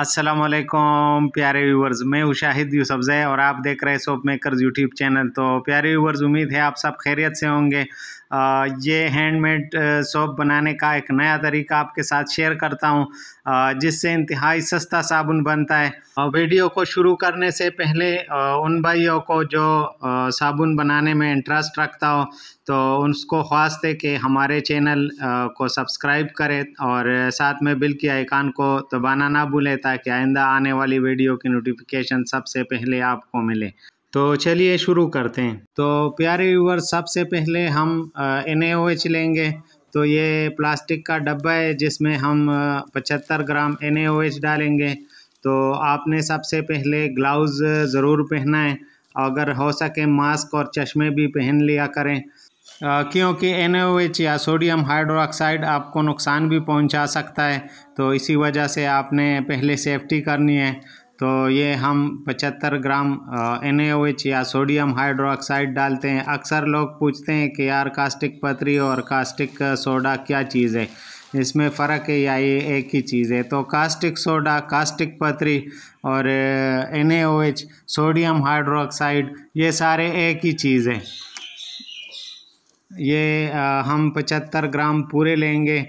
असलम प्यारे व्यूवर्स मैं उशाहिद यूसफ़ज़ै और आप देख रहे हैं सोप मेकर्स यूट्यूब चैनल तो प्यारे व्यूवर्स उम्मीद है आप सब खैरियत से होंगे ये हैंडमेड सोप बनाने का एक नया तरीका आपके साथ शेयर करता हूँ जिससे इंतहाई सस्ता साबुन बनता है वीडियो को शुरू करने से पहले उन भाइयों को जो साबुन बनाने में इंटरेस्ट रखता हो तो उसको ख्वास है कि हमारे चैनल को सब्सक्राइब करें और साथ में बिल के आइकान को दबाना ना भूलें ताकि आइंदा आने वाली वीडियो की नोटिफिकेशन सबसे पहले आपको मिले तो चलिए शुरू करते हैं तो प्यारे व्यूवर सबसे पहले हम एन लेंगे तो ये प्लास्टिक का डब्बा है जिसमें हम पचहत्तर ग्राम एन डालेंगे तो आपने सबसे पहले ग्लाउज़ ज़रूर पहना है अगर हो सके मास्क और चश्मे भी पहन लिया करें क्योंकि एन या सोडियम हाइड्रोक्साइड आपको नुकसान भी पहुंचा सकता है तो इसी वजह से आपने पहले सेफ्टी करनी है तो ये हम 75 ग्राम एन या सोडियम हाइड्रोक्साइड डालते हैं अक्सर लोग पूछते हैं कि यार कास्टिक पतरी और कास्टिक सोडा क्या चीज़ है इसमें फ़र्क है या ये एक ही चीज़ है तो कास्टिक सोडा कास्टिक पतरी और एन सोडियम हाइड्रोक्साइड ये सारे एक ही चीज़ है ये आ, हम 75 ग्राम पूरे लेंगे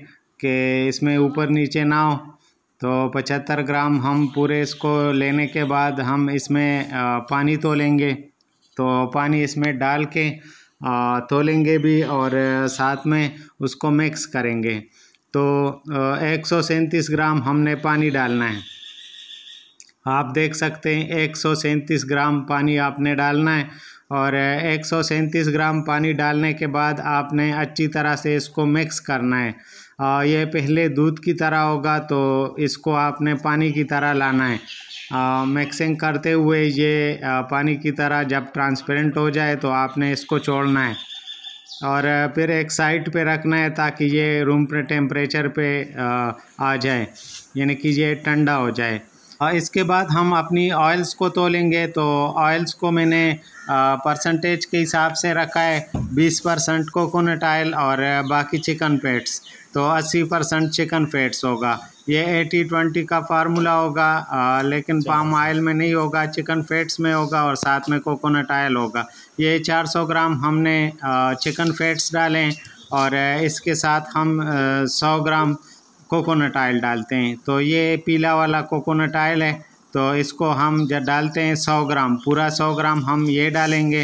कि इसमें ऊपर नीचे ना हो तो पचहत्तर ग्राम हम पूरे इसको लेने के बाद हम इसमें पानी तोलेंगे तो पानी इसमें डाल के तोलेंगे भी और साथ में उसको मिक्स करेंगे तो एक सौ सैंतीस ग्राम हमने पानी डालना है आप देख सकते हैं एक सौ सैंतीस ग्राम पानी आपने डालना है और एक सौ सैंतीस ग्राम पानी डालने के बाद आपने अच्छी तरह से इसको मिक्स करना है यह पहले दूध की तरह होगा तो इसको आपने पानी की तरह लाना है मिक्सिंग करते हुए ये पानी की तरह जब ट्रांसपेरेंट हो जाए तो आपने इसको छोड़ना है और फिर एक साइड पे रखना है ताकि ये रूम टेम्परेचर पे आ जाए यानी कि ये ठंडा हो जाए इसके बाद हम अपनी ऑयल्स को तोलेंगे तो ऑयल्स को मैंने परसेंटेज के हिसाब से रखा है बीस परसेंट कोकोनट ऑयल और बाकी चिकन फैट्स तो अस्सी परसेंट चिकन फैट्स होगा ये एटी ट्वेंटी का फार्मूला होगा आ, लेकिन पाम अच्छा। ऑयल में नहीं होगा चिकन फैट्स में होगा और साथ में कोकोनट ऑयल होगा ये चार सौ ग्राम हमने चिकन फैट्स डालें और इसके साथ हम सौ ग्राम कोकोनट आयल डालते हैं तो ये पीला वाला कोकोनट आयल है तो इसको हम जब डालते हैं सौ ग्राम पूरा सौ ग्राम हम ये डालेंगे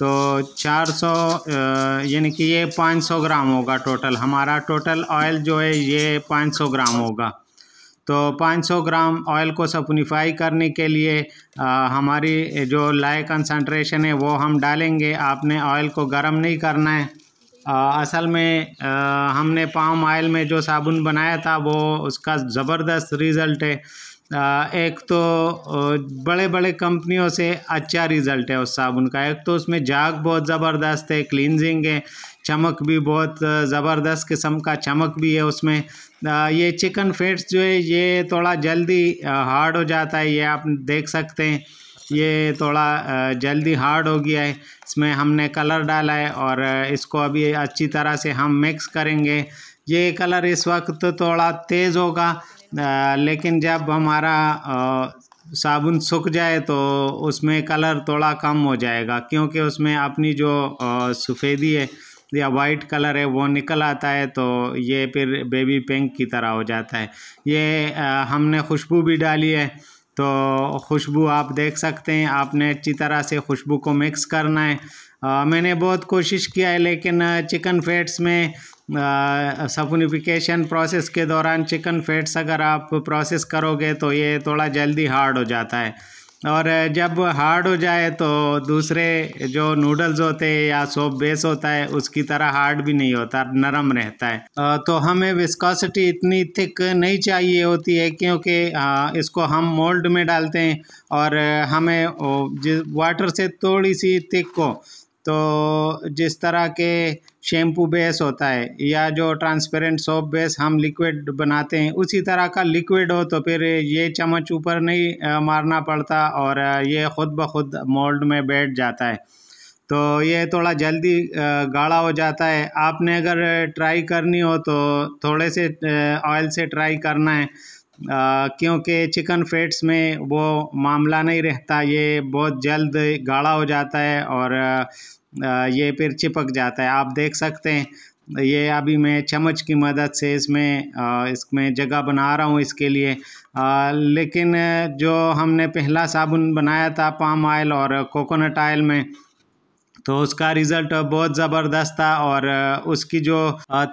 तो 400 यानी कि ये 500 ग्राम होगा टोटल हमारा टोटल ऑयल जो है ये 500 ग्राम होगा तो 500 ग्राम ऑयल को सपनीफाई करने के लिए आ, हमारी जो लाए कंसनट्रेशन है वो हम डालेंगे आपने ऑयल को गर्म नहीं करना है असल में आ, हमने पाम ऑयल में जो साबुन बनाया था वो उसका ज़बरदस्त रिज़ल्ट है आ, एक तो बड़े बड़े कंपनियों से अच्छा रिज़ल्ट है उस साबुन का एक तो उसमें जाग बहुत ज़बरदस्त है क्लिनजिंग है चमक भी बहुत ज़बरदस्त किस्म का चमक भी है उसमें आ, ये चिकन फेट्स जो है ये थोड़ा जल्दी हार्ड हो जाता है ये आप देख सकते हैं ये थोड़ा जल्दी हार्ड हो गया है इसमें हमने कलर डाला है और इसको अभी अच्छी तरह से हम मिक्स करेंगे ये कलर इस वक्त थोड़ा तेज़ होगा लेकिन जब हमारा साबुन सूख जाए तो उसमें कलर थोड़ा कम हो जाएगा क्योंकि उसमें अपनी जो सफ़ेदी है या वाइट कलर है वो निकल आता है तो ये फिर बेबी पिंक की तरह हो जाता है ये हमने खुशबू भी डाली है तो खुशबू आप देख सकते हैं आपने अच्छी तरह से खुशबू को मिक्स करना है आ, मैंने बहुत कोशिश किया है लेकिन चिकन फेट्स में सफुनिफिकेशन प्रोसेस के दौरान चिकन फैट्स अगर आप प्रोसेस करोगे तो ये थोड़ा जल्दी हार्ड हो जाता है और जब हार्ड हो जाए तो दूसरे जो नूडल्स होते हैं या सोप बेस होता है उसकी तरह हार्ड भी नहीं होता नरम रहता है तो हमें विस्कोसिटी इतनी थिक नहीं चाहिए होती है क्योंकि इसको हम मोल्ड में डालते हैं और हमें वाटर से थोड़ी सी थिक को तो जिस तरह के शैम्पू बेस होता है या जो ट्रांसपेरेंट सोप बेस हम लिक्विड बनाते हैं उसी तरह का लिक्विड हो तो फिर ये चम्मच ऊपर नहीं मारना पड़ता और ये ख़ुद ब खुद मोल्ड में बैठ जाता है तो ये थोड़ा जल्दी गाढ़ा हो जाता है आपने अगर ट्राई करनी हो तो थोड़े से ऑयल से ट्राई करना है क्योंकि चिकन फेट्स में वो मामला नहीं रहता ये बहुत जल्द गाढ़ा हो जाता है और ये फिर चिपक जाता है आप देख सकते हैं ये अभी मैं चम्मच की मदद से इसमें इसमें जगह बना रहा हूँ इसके लिए लेकिन जो हमने पहला साबुन बनाया था पाम ऑयल और कोकोनट ऑयल में तो उसका रिज़ल्ट बहुत ज़बरदस्त था और उसकी जो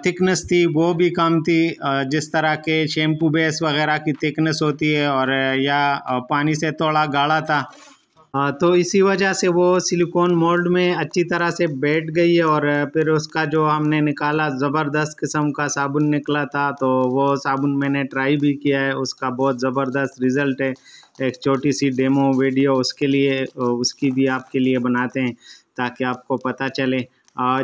थिकनेस थी वो भी कम थी जिस तरह के शैम्पू बेस वगैरह की थिकनेस होती है और या पानी से थोड़ा गाढ़ा था तो इसी वजह से वो सिलिकॉन मोल्ड में अच्छी तरह से बैठ गई है और फिर उसका जो हमने निकाला ज़बरदस्त किस्म का साबुन निकला था तो वो साबुन मैंने ट्राई भी किया है उसका बहुत ज़बरदस्त रिज़ल्ट है एक छोटी सी डेमो वीडियो उसके लिए उसकी भी आपके लिए बनाते हैं ताकि आपको पता चले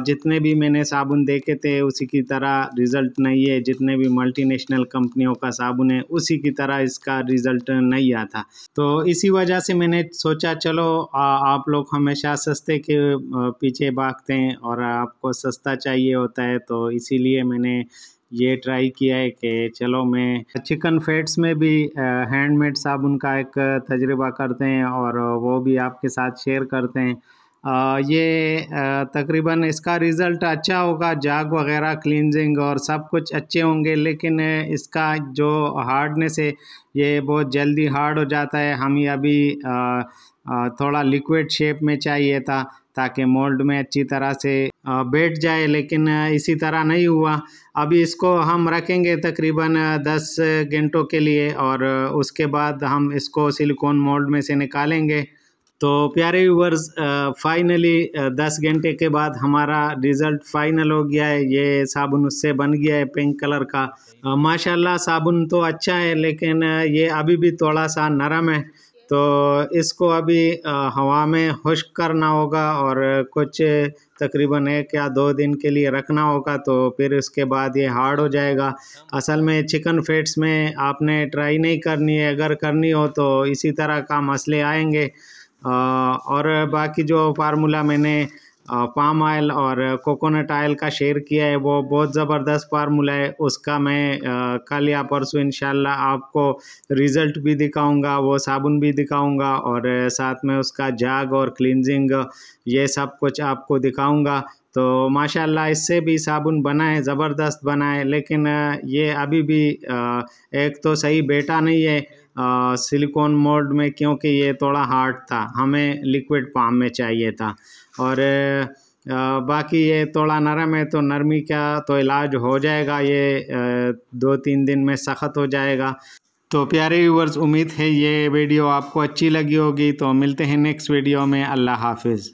जितने भी मैंने साबुन देखे थे उसी की तरह रिज़ल्ट नहीं है जितने भी मल्टीनेशनल कंपनियों का साबुन है उसी की तरह इसका रिज़ल्ट नहीं आता तो इसी वजह से मैंने सोचा चलो आप लोग हमेशा सस्ते के पीछे भागते हैं और आपको सस्ता चाहिए होता है तो इसीलिए मैंने ये ट्राई किया है कि चलो मैं चिकन फेट्स में भी हैंडमेड साबुन का एक तजर्बा करते हैं और वो भी आपके साथ शेयर करते हैं आ, ये तकरीबन इसका रिज़ल्ट अच्छा होगा जाग वगैरह क्लिनजिंग और सब कुछ अच्छे होंगे लेकिन इसका जो हार्डनेस है ये बहुत जल्दी हार्ड हो जाता है हम अभी थोड़ा लिक्विड शेप में चाहिए था ताकि मोल्ड में अच्छी तरह से बैठ जाए लेकिन इसी तरह नहीं हुआ अभी इसको हम रखेंगे तकरीबन 10 घंटों के लिए और उसके बाद हम इसको सिलिकॉन मोल्ड में से निकालेंगे तो प्यारे व्यूवर्स फाइनली दस घंटे के बाद हमारा रिज़ल्ट फाइनल हो गया है ये साबुन उससे बन गया है पिंक कलर का माशाल्लाह साबुन तो अच्छा है लेकिन ये अभी भी थोड़ा सा नरम है तो इसको अभी हवा में खुश्क करना होगा और कुछ तकरीबन एक या दो दिन के लिए रखना होगा तो फिर उसके बाद ये हार्ड हो जाएगा असल में चिकन फेट्स में आपने ट्राई नहीं करनी है अगर करनी हो तो इसी तरह का मसले आएंगे और बाकी जो फार्मूला मैंने पाम ऑयल और कोकोनट ऑयल का शेयर किया है वो बहुत ज़बरदस्त फार्मूला है उसका मैं कल या परसों इन आपको रिज़ल्ट भी दिखाऊंगा वो साबुन भी दिखाऊंगा और साथ में उसका जाग और क्लिनजिंग ये सब कुछ आपको दिखाऊंगा तो माशाल्लाह इससे भी साबुन बनाए ज़बरदस्त बनाए लेकिन ये अभी भी एक तो सही बेटा नहीं है सिलिकॉन मोल्ड में क्योंकि ये थोड़ा हार्ड था हमें लिक्विड पाम में चाहिए था और आ, बाकी ये थोड़ा नरम है तो नरमी का तो इलाज हो जाएगा ये आ, दो तीन दिन में सख्त हो जाएगा तो प्यारे व्यूवर्स उम्मीद है ये वीडियो आपको अच्छी लगी होगी तो मिलते हैं नेक्स्ट वीडियो में अल्लाह हाफिज़